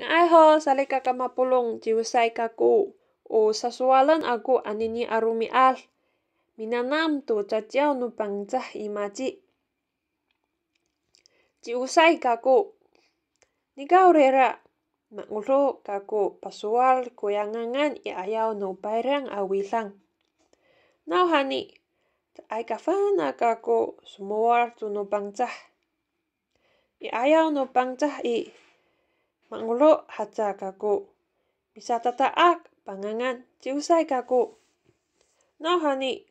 Ngaayho salika kamapulong jiusay kaku o sasualan aku anini al. Minanam tu caciau nu pangcah imaji. Jiusay kaku. Nikau rera. Mangulu kaku pasual kuyangangan i ayaw no bayrang awilang. Nauhani, ay kafana kaku sumuar tu no pangcah. I no pangcah i Mangulo haja kaku. Bisa tataak pangangan ciusai kaku. Nohani,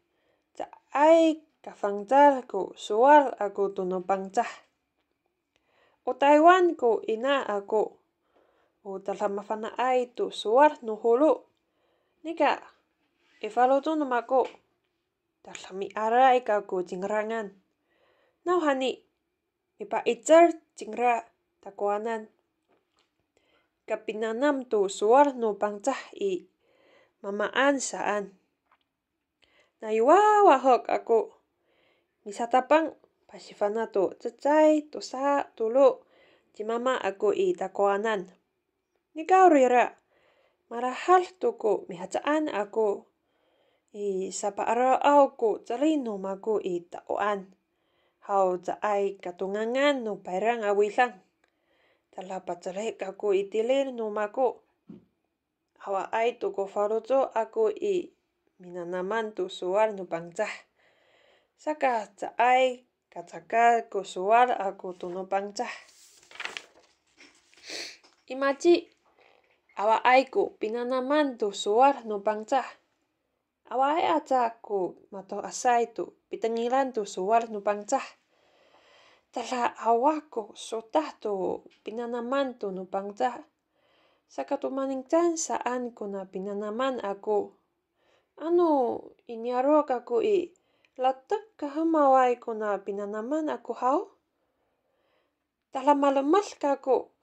caay kafangjar ku suar aku tuno O Taiwan ku ina aku. U fana ai tu suar nuhulu. Nika, ifalo tu namaku. Dalami arai kaku jingrangan. hani, ipa ijar jingra takuanan kapinanam tu suar pangcah i mamaan saan. Naiwawa hok aku. misa tapang pasifana tu cecai tu sa tulu mama aku i takoanan. Nikau rira. Marahal tuku mihacaan aku. I sapa arau au ku celinu maku i takuan. Hau ca'ai katungangan nu perang awilang. Terlapat jelek aku itilir numaku. Hawa ai tu kofarojo aku i minanaman tu suar nu pangcah. Saka caai kacaka ku suar aku tu nu pangcah. Imaci awa aiku pinanaman tu suar nu pangcah. Awa ai ku mato asai tu pitangilan tu suar nu pinanaman Sa katumaning pinanamanto saan ko na pinanaman ako. Ano inyarok ako i latak na pinanaman ako hao? ka kako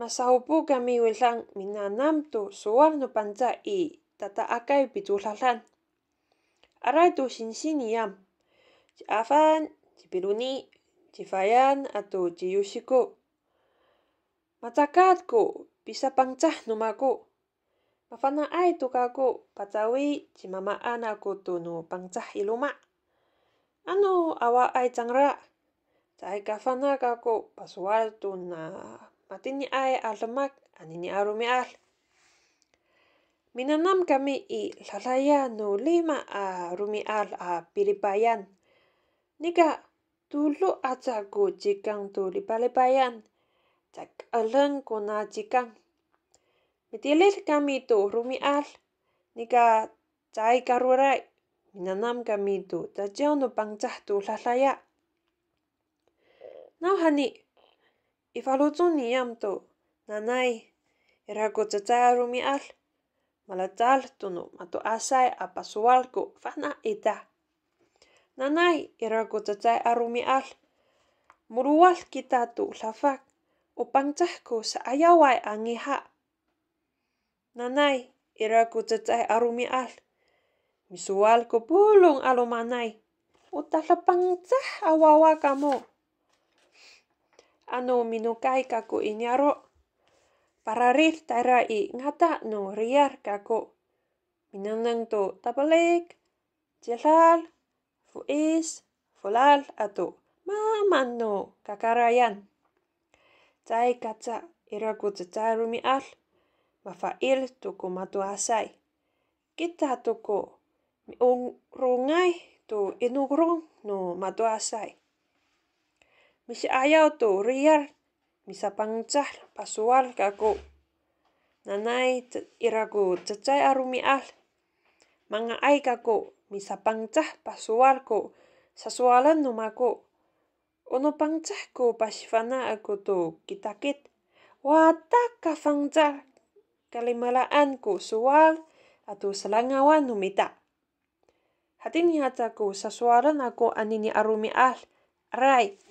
masaupo kami wilang minanamto suar nopanta i tataakay pitulalan. Aray to sinsiniyam. Si Afan, si Piruni, Cifayan atau ciyusiku. Matsakatku bisa pangcah numaku. Mafana ay tukaku pacawi cimamaan aku tunu pangcah iluma. Anu awa ay cangra. Cai kafana kaku pasual tuna matini ay alamak anini arumi al. Minanam kami i lalaya nu lima a al a piripayan. Nika Dulu ajaku jikang tu libalebayan. Cak elen kuna jikang. Mitilir kami tu rumi al, Nika cai karurai. Minanam kami tu tajionu bangcah tu lalaya. Nauhani. Ifalutun niyam tu. Nanai. Iraku cacaya al Malatal tunu matu asai apa apasualku fana ita. Na nai, i rau go ta tai arumi al. Muru al ki tātu lafak, o pang tahko sa ayawai a ngiha. Na nai, i rau go ta tai arumi al. Misu al ko pulung alo manai, o ta la pang tah awawa ka mo. Ano minu kai kako inyaro, pararil taira i ngata no riar kako. Minanang to tabalik, jelal, jelal, fuis, fulal atau mamano kakarayan. Cai kaca ira rumi al, mafail tuku matu asai. Kita tuku rungai tu inurung no asai. Misi ayau tu riar misa pangcah pasual kaku. Nanai iraku cecai rumi al, ay kaku misapangcah pasuarku, sasualan numaku. Ono pangcahku pasifana aku tu kitakit. Watak kafangcah kalimalaanku suwal atau selangawan numita. Hatin nyataku sasuaran aku anini arumi al. Rai,